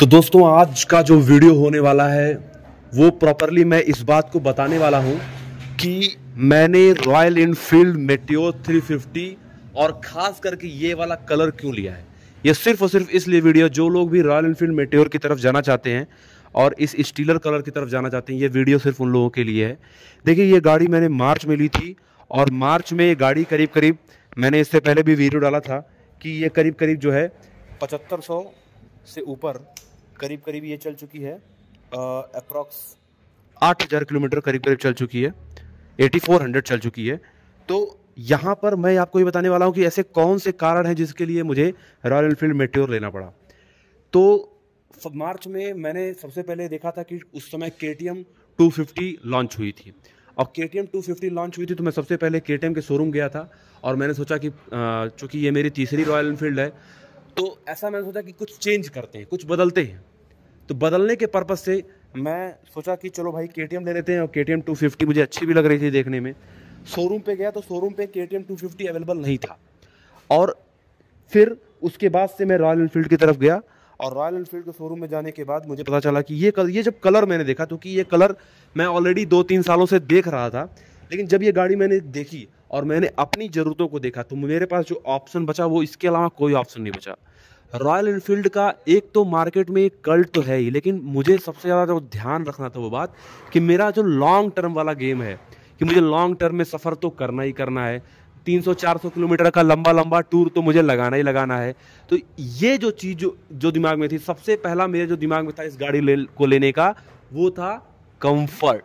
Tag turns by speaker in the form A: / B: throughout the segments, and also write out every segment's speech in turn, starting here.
A: तो दोस्तों आज का जो वीडियो होने वाला है वो प्रॉपरली मैं इस बात को बताने वाला हूँ कि मैंने रॉयल इनफील्ड मेट्यो 350 और ख़ास करके ये वाला कलर क्यों लिया है ये सिर्फ और सिर्फ इसलिए वीडियो जो लोग भी रॉयल इनफील्ड मेट्योर की तरफ जाना चाहते हैं और इस स्टीलर कलर की तरफ जाना चाहते हैं ये वीडियो सिर्फ उन लोगों के लिए है देखिए ये गाड़ी मैंने मार्च में ली थी और मार्च में ये गाड़ी करीब करीब मैंने इससे पहले भी वीडियो डाला था कि ये करीब करीब जो है पचहत्तर से ऊपर करीब करीब ये चल चुकी है अप्रॉक्स आठ हज़ार किलोमीटर करीब करीब चल चुकी है एटी फोर हंड्रेड चल चुकी है तो यहाँ पर मैं आपको ये बताने वाला हूँ कि ऐसे कौन से कारण हैं जिसके लिए मुझे रॉयल एनफील्ड मेट्योर लेना पड़ा तो मार्च में मैंने सबसे पहले देखा था कि उस समय K T M two fifty launch हुई थी और K T M two fifty launch हुई थी तो मैं सबसे पहले के टी एम के शोरूम गया था और मैंने सोचा कि चूँकि ये मेरी तीसरी रॉयल एनफील्ड है तो ऐसा मैंने सोचा कि कुछ चेंज करते हैं कुछ बदलते हैं तो बदलने के पर्पज़ से मैं सोचा कि चलो भाई के ले लेते हैं और के टी मुझे अच्छी भी लग रही थी देखने में शोरूम पे गया तो शोरूम पे के टी अवेलेबल नहीं था और फिर उसके बाद से मैं रॉयल इनफील्ड की तरफ गया और रॉयल इनफील्ड के शोरूम में जाने के बाद मुझे पता चला कि ये कल ये जब कलर मैंने देखा क्योंकि ये कलर मैं ऑलरेडी दो तीन सालों से देख रहा था लेकिन जब ये गाड़ी मैंने देखी और मैंने अपनी ज़रूरतों को देखा तो मेरे पास जो ऑप्शन बचा वो इसके अलावा कोई ऑप्शन नहीं बचा रॉयल इनफील्ड का एक तो मार्केट में कल्ट तो है ही लेकिन मुझे सबसे ज़्यादा जो तो ध्यान रखना था वो बात कि मेरा जो लॉन्ग टर्म वाला गेम है कि मुझे लॉन्ग टर्म में सफ़र तो करना ही करना है 300-400 किलोमीटर का लंबा लंबा टूर तो मुझे लगाना ही लगाना है तो ये जो चीज़ जो जो दिमाग में थी सबसे पहला मेरे जो दिमाग में था इस गाड़ी ले, को लेने का वो था कम्फर्ट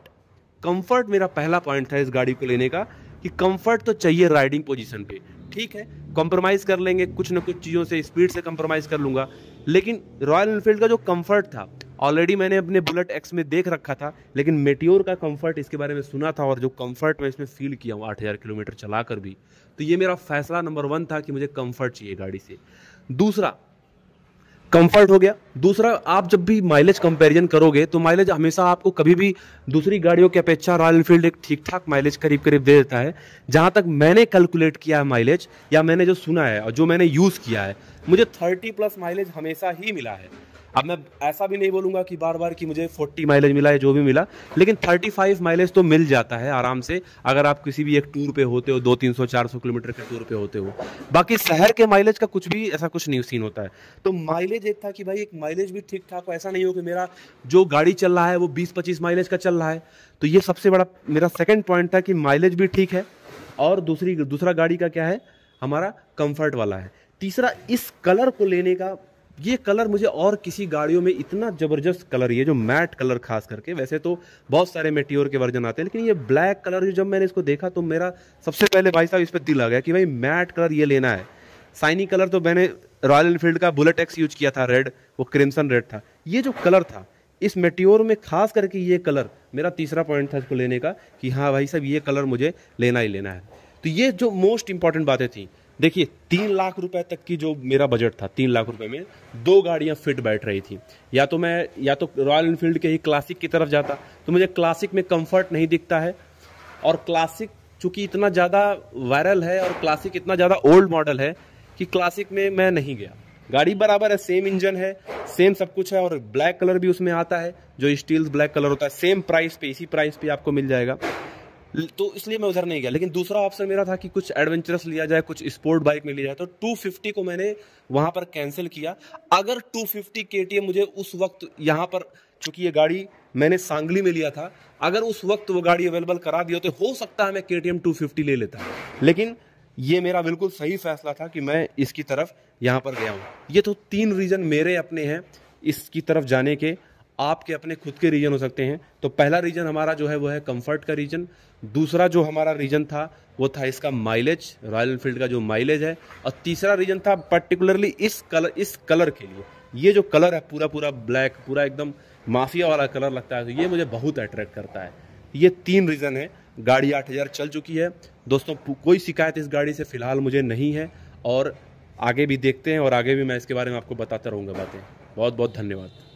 A: कम्फर्ट मेरा पहला पॉइंट था इस गाड़ी को लेने का कि कम्फर्ट तो चाहिए राइडिंग पोजिशन पे ठीक है कॉम्प्रोमाइज़ कर लेंगे कुछ ना कुछ चीज़ों से स्पीड से कॉम्प्रोमाइज़ कर लूँगा लेकिन रॉयल इनफील्ड का जो कंफर्ट था ऑलरेडी मैंने अपने बुलेट एक्स में देख रखा था लेकिन मेटियोर का कंफर्ट इसके बारे में सुना था और जो कम्फर्ट मैं इसमें फील किया हूँ आठ हज़ार किलोमीटर चला भी तो ये मेरा फैसला नंबर वन था कि मुझे कंफर्ट चाहिए गाड़ी से दूसरा कंफर्ट हो गया दूसरा आप जब भी माइलेज कंपैरिजन करोगे तो माइलेज हमेशा आपको कभी भी दूसरी गाड़ियों की अपेक्षा रॉयल इनफील्ड एक ठीक ठाक माइलेज करीब करीब दे देता है जहाँ तक मैंने कैलकुलेट किया है माइलेज या मैंने जो सुना है और जो मैंने यूज़ किया है मुझे थर्टी प्लस माइलेज हमेशा ही मिला है अब मैं ऐसा भी नहीं बोलूंगा कि बार बार कि मुझे 40 माइलेज मिला है जो भी मिला लेकिन 35 माइलेज तो मिल जाता है आराम से अगर आप किसी भी एक टूर पे होते हो दो तीन सौ चार सौ किलोमीटर के टूर पे होते हो बाकी शहर के माइलेज का कुछ भी ऐसा कुछ नहीं सीन होता है तो माइलेज एक था कि भाई एक माइलेज भी ठीक ठाक हो ऐसा नहीं हो कि मेरा जो गाड़ी चल रहा है वो बीस पच्चीस माइलेज का चल रहा है तो ये सबसे बड़ा मेरा सेकेंड पॉइंट था कि माइलेज भी ठीक है और दूसरी दूसरा गाड़ी का क्या है हमारा कंफर्ट वाला है तीसरा इस कलर को लेने का ये कलर मुझे और किसी गाड़ियों में इतना ज़बरदस्त कलर ये जो मैट कलर खास करके वैसे तो बहुत सारे मेटियोर के वर्जन आते हैं लेकिन ये ब्लैक कलर जो जब मैंने इसको देखा तो मेरा सबसे पहले भाई साहब इस पर दिल आ गया कि भाई मैट कलर ये लेना है साइनी कलर तो मैंने रॉयल इनफील्ड का बुलेट एक्स यूज किया था रेड वो क्रिम्सन रेड था ये जो कलर था इस मेट्योर में खास करके ये कलर मेरा तीसरा पॉइंट था इसको लेने का कि हाँ भाई साहब ये कलर मुझे लेना ही लेना है तो ये जो मोस्ट इंपॉर्टेंट बातें थी देखिए तीन लाख रुपए तक की जो मेरा बजट था तीन लाख रुपए में दो गाड़ियां फिट बैठ रही थी या तो मैं या तो रॉयल इनफील्ड के ही क्लासिक की तरफ जाता तो मुझे क्लासिक में कंफर्ट नहीं दिखता है और क्लासिक चूंकि इतना ज़्यादा वायरल है और क्लासिक इतना ज़्यादा ओल्ड मॉडल है कि क्लासिक में मैं नहीं गया गाड़ी बराबर है सेम इंजन है सेम सब कुछ है और ब्लैक कलर भी उसमें आता है जो स्टील ब्लैक कलर होता है सेम प्राइस पे इसी प्राइस पे आपको मिल जाएगा तो इसलिए मैं उधर नहीं गया लेकिन दूसरा ऑप्शन मेरा था कि कुछ एडवेंचरस लिया जाए कुछ स्पोर्ट बाइक में लिया जाए तो 250 को मैंने वहाँ पर कैंसिल किया अगर 250 फिफ्टी के मुझे उस वक्त यहाँ पर चूंकि ये गाड़ी मैंने सांगली में लिया था अगर उस वक्त वो गाड़ी अवेलेबल करा दी हो तो हो सकता है मैं के टी ले लेता लेकिन ये मेरा बिल्कुल सही फैसला था कि मैं इसकी तरफ यहाँ पर गया हूँ ये तो तीन रीज़न मेरे अपने हैं इसकी तरफ जाने के आपके अपने खुद के रीजन हो सकते हैं तो पहला रीजन हमारा जो है वो है कंफर्ट का रीजन दूसरा जो हमारा रीजन था वो था इसका माइलेज रॉयल एनफील्ड का जो माइलेज है और तीसरा रीजन था पर्टिकुलरली इस कलर इस कलर के लिए ये जो कलर है पूरा पूरा ब्लैक पूरा एकदम माफिया वाला कलर लगता है तो ये मुझे बहुत अट्रैक्ट करता है ये तीन रीज़न है गाड़ी आठ हज़ार चल चुकी है दोस्तों कोई शिकायत इस गाड़ी से फ़िलहाल मुझे नहीं है और आगे भी देखते हैं और आगे भी मैं इसके बारे में आपको बताता रहूँगा बातें बहुत बहुत धन्यवाद